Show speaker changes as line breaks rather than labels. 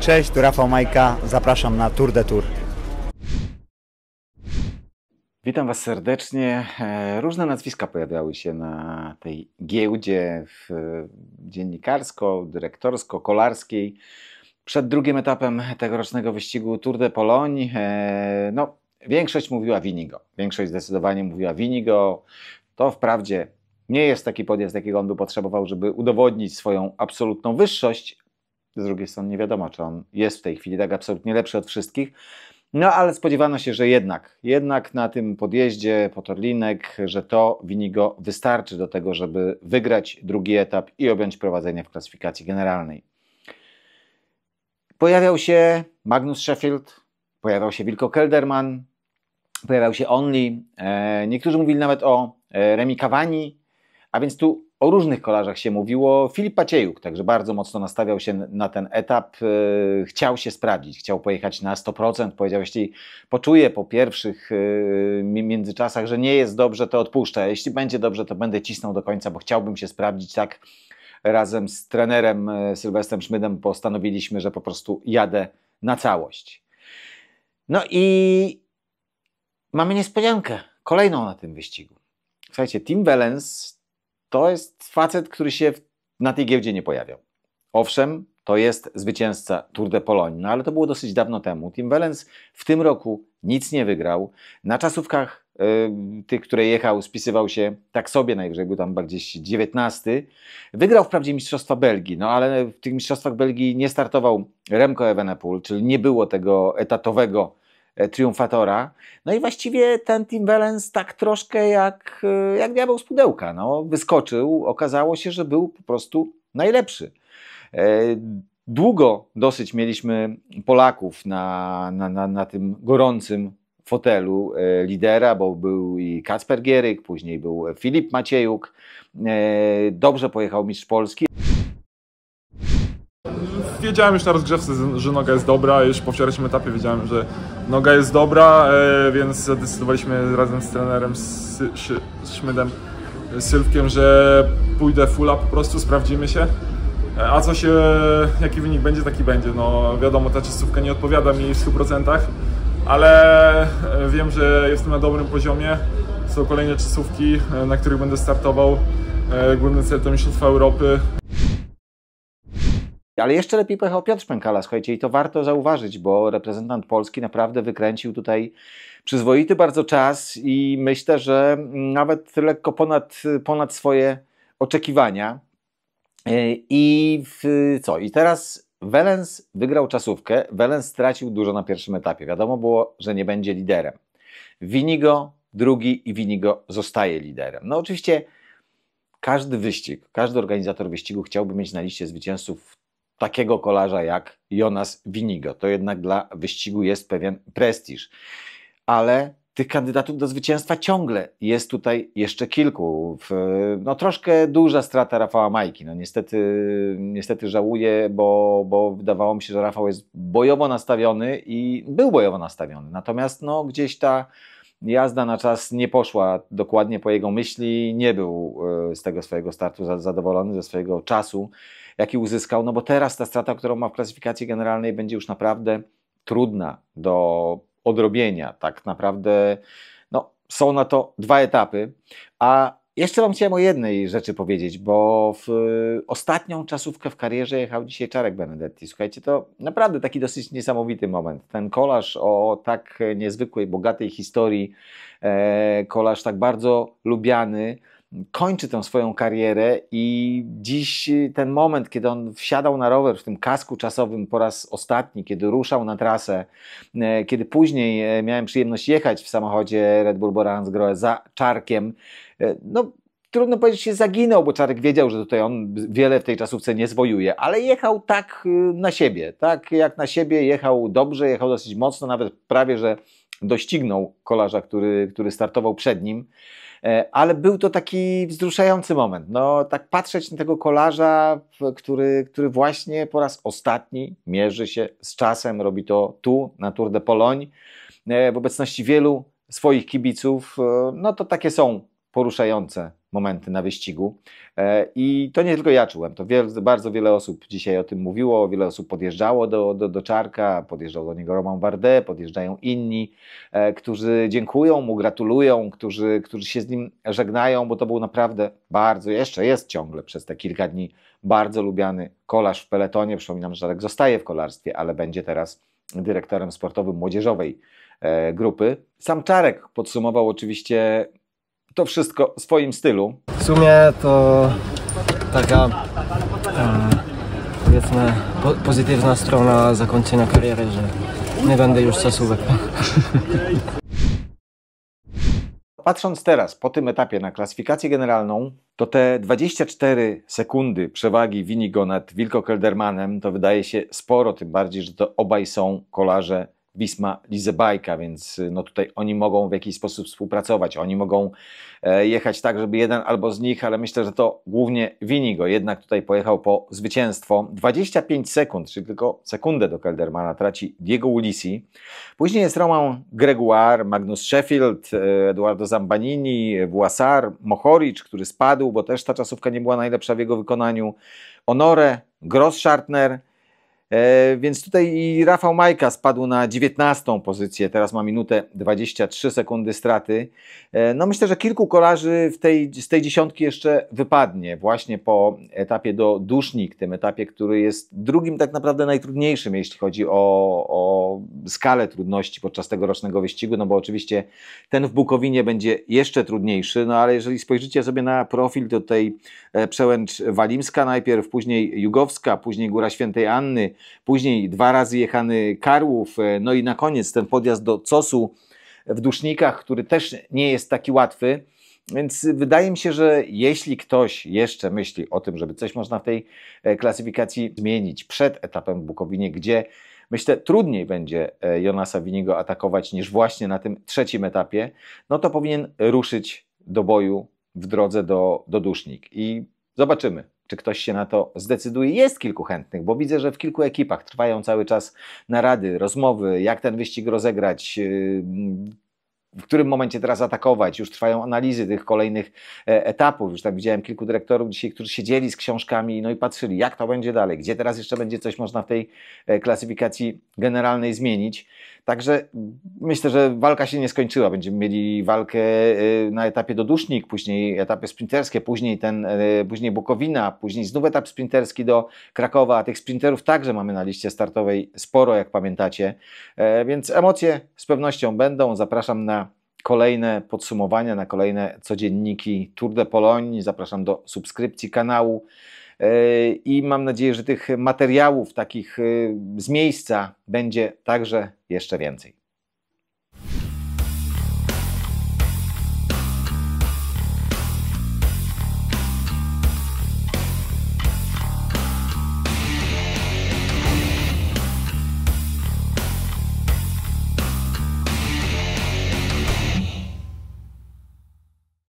Cześć, tu Rafał Majka, zapraszam na Tour de Tour. Witam Was serdecznie. E, różne nazwiska pojawiały się na tej giełdzie e, dziennikarsko, dyrektorsko, kolarskiej. Przed drugim etapem tegorocznego wyścigu Tour de Pologne, e, no, większość mówiła Winigo. Większość zdecydowanie mówiła Winigo. To wprawdzie nie jest taki podjazd, jakiego on by potrzebował, żeby udowodnić swoją absolutną wyższość, z drugiej strony nie wiadomo, czy on jest w tej chwili tak absolutnie lepszy od wszystkich. No ale spodziewano się, że jednak, jednak na tym podjeździe po Torlinek, że to Winigo wystarczy do tego, żeby wygrać drugi etap i objąć prowadzenie w klasyfikacji generalnej. Pojawiał się Magnus Sheffield, pojawiał się Wilko Kelderman, pojawiał się Only. E, niektórzy mówili nawet o e, Remi Cavani, a więc tu o różnych kolarzach się mówiło. Filip Paciejuk także bardzo mocno nastawiał się na ten etap. Y, chciał się sprawdzić, chciał pojechać na 100%. Powiedział, jeśli poczuje po pierwszych y, międzyczasach, że nie jest dobrze, to odpuszczę. Jeśli będzie dobrze, to będę cisnął do końca, bo chciałbym się sprawdzić tak. Razem z trenerem y, Sylwestrem Szmydem postanowiliśmy, że po prostu jadę na całość. No i mamy niespodziankę, kolejną na tym wyścigu. Słuchajcie, Tim Wellens to jest facet, który się na tej giełdzie nie pojawiał. Owszem, to jest zwycięzca Tour de Pologne, no ale to było dosyć dawno temu. Tim Wellens w tym roku nic nie wygrał. Na czasówkach y, tych, które jechał, spisywał się tak sobie najwyżej, był tam bardziej 19. Wygrał wprawdzie Mistrzostwa Belgii, no ale w tych Mistrzostwach Belgii nie startował Remco Evenepoel, czyli nie było tego etatowego E, triumfatora. No i właściwie ten Tim Valens tak troszkę jak, e, jak diabeł z pudełka. No, wyskoczył, okazało się, że był po prostu najlepszy. E, długo dosyć mieliśmy Polaków na, na, na, na tym gorącym fotelu lidera, bo był i Kacper Gieryk, później był Filip Maciejuk. Dobrze pojechał mistrz Polski wiedziałem już na rozgrzewce, że noga jest dobra, już po wczorajszym etapie wiedziałem, że noga jest dobra, e, więc zadecydowaliśmy razem z trenerem z, Szmydem, z e, Sylwkiem, że pójdę fulla po prostu, sprawdzimy się. E, a co się, jaki wynik będzie, taki będzie. No wiadomo, ta czasówka nie odpowiada mi w 100%, ale wiem, że jestem na dobrym poziomie. Są kolejne czasówki, na których będę startował. Główny cel to Mistrzostwa Europy. Ale jeszcze lepiej pojechał Piotr Szpękala, słuchajcie, i to warto zauważyć, bo reprezentant Polski naprawdę wykręcił tutaj przyzwoity bardzo czas i myślę, że nawet lekko ponad, ponad swoje oczekiwania. E, I w, co? I teraz Welens wygrał czasówkę, Welens stracił dużo na pierwszym etapie. Wiadomo było, że nie będzie liderem. Winigo drugi i Winigo zostaje liderem. No oczywiście każdy wyścig, każdy organizator wyścigu chciałby mieć na liście zwycięzców takiego kolarza jak Jonas Winigo. To jednak dla wyścigu jest pewien prestiż. Ale tych kandydatów do zwycięstwa ciągle jest tutaj jeszcze kilku. No troszkę duża strata Rafała Majki. No niestety, niestety żałuję, bo, bo wydawało mi się, że Rafał jest bojowo nastawiony i był bojowo nastawiony. Natomiast no gdzieś ta jazda na czas nie poszła dokładnie po jego myśli, nie był e, z tego swojego startu zadowolony, ze swojego czasu, jaki uzyskał, no bo teraz ta strata, którą ma w klasyfikacji generalnej będzie już naprawdę trudna do odrobienia, tak naprawdę no, są na to dwa etapy, a jeszcze Wam chciałem o jednej rzeczy powiedzieć, bo w y, ostatnią czasówkę w karierze jechał dzisiaj Czarek Benedetti. Słuchajcie, to naprawdę taki dosyć niesamowity moment. Ten kolarz o tak niezwykłej, bogatej historii, e, kolarz tak bardzo lubiany, kończy tę swoją karierę i dziś y, ten moment, kiedy on wsiadał na rower w tym kasku czasowym po raz ostatni, kiedy ruszał na trasę, e, kiedy później e, miałem przyjemność jechać w samochodzie Red Bull Borans Grohe za Czarkiem, E, no trudno powiedzieć, że zaginął, bo Czarek wiedział, że tutaj on wiele w tej czasówce nie zwojuje, ale jechał tak y, na siebie, tak jak na siebie, jechał dobrze, jechał dosyć mocno, nawet prawie, że doścignął kolarza, który, który startował przed nim. E, ale był to taki wzruszający moment. No, tak patrzeć na tego kolarza, który, który właśnie po raz ostatni mierzy się z czasem, robi to tu, na Tour de Pologne, e, w obecności wielu swoich kibiców, no to takie są poruszające momenty na wyścigu. E, I to nie tylko ja czułem, to wiel, bardzo wiele osób dzisiaj o tym mówiło, wiele osób podjeżdżało do, do, do Czarka, podjeżdżał do niego Roman Bardet, podjeżdżają inni, e, którzy dziękują mu, gratulują, którzy, którzy się z nim żegnają, bo to był naprawdę bardzo, jeszcze jest ciągle przez te kilka dni bardzo lubiany kolarz w peletonie. Przypominam, że Czarek zostaje w kolarstwie, ale będzie teraz dyrektorem sportowym młodzieżowej e, grupy. Sam Czarek podsumował oczywiście to wszystko w swoim stylu. W sumie to taka e, powiedzmy po pozytywna strona zakończenia kariery, że nie będę już czasówek. Patrząc teraz po tym etapie na klasyfikację generalną, to te 24 sekundy przewagi Winigo nad Wilko Keldermanem to wydaje się sporo, tym bardziej, że to obaj są kolarze Wisma Lizebajka, więc y, no tutaj oni mogą w jakiś sposób współpracować, oni mogą e, jechać tak, żeby jeden albo z nich, ale myślę, że to głównie Winigo jednak tutaj pojechał po zwycięstwo. 25 sekund, czyli tylko sekundę do Keldermana traci Diego Ulisi. Później jest Roman Gregoire, Magnus Sheffield, e, Eduardo Zambanini, Własar, Mohoric, który spadł, bo też ta czasówka nie była najlepsza w jego wykonaniu. Honore, Gross Schartner, E, więc tutaj i Rafał Majka spadł na 19 pozycję, teraz ma minutę 23 sekundy straty. E, no myślę, że kilku kolarzy w tej, z tej dziesiątki jeszcze wypadnie właśnie po etapie do Dusznik, tym etapie, który jest drugim tak naprawdę najtrudniejszym, jeśli chodzi o, o skalę trudności podczas tegorocznego wyścigu, no bo oczywiście ten w Bukowinie będzie jeszcze trudniejszy, no ale jeżeli spojrzycie sobie na profil to tej e, przełęcz Walimska najpierw, później Jugowska, później Góra Świętej Anny, później dwa razy jechany Karłów, e, no i na koniec ten podjazd do Cosu w Dusznikach, który też nie jest taki łatwy. Więc wydaje mi się, że jeśli ktoś jeszcze myśli o tym, żeby coś można w tej e, klasyfikacji zmienić przed etapem w Bukowinie, gdzie myślę trudniej będzie e, Jonasa Winigo atakować niż właśnie na tym trzecim etapie, no to powinien ruszyć do boju w drodze do, do Dusznik i zobaczymy, czy ktoś się na to zdecyduje. Jest kilku chętnych, bo widzę, że w kilku ekipach trwają cały czas narady, rozmowy, jak ten wyścig rozegrać, yy, w którym momencie teraz atakować. Już trwają analizy tych kolejnych e, etapów. Już tam widziałem kilku dyrektorów dzisiaj, którzy siedzieli z książkami no i patrzyli, jak to będzie dalej, gdzie teraz jeszcze będzie coś można w tej e, klasyfikacji generalnej zmienić. Także myślę, że walka się nie skończyła. Będziemy mieli walkę e, na etapie dodusznik, później etapy sprinterskie, później, ten, później Bukowina, później znów etap sprinterski do Krakowa. A tych sprinterów także mamy na liście startowej sporo, jak pamiętacie. Więc emocje z pewnością będą. Zapraszam na kolejne podsumowania, na kolejne codzienniki Tour de Pologne. Zapraszam do subskrypcji kanału e, i mam nadzieję, że tych materiałów takich e, z miejsca będzie także jeszcze więcej.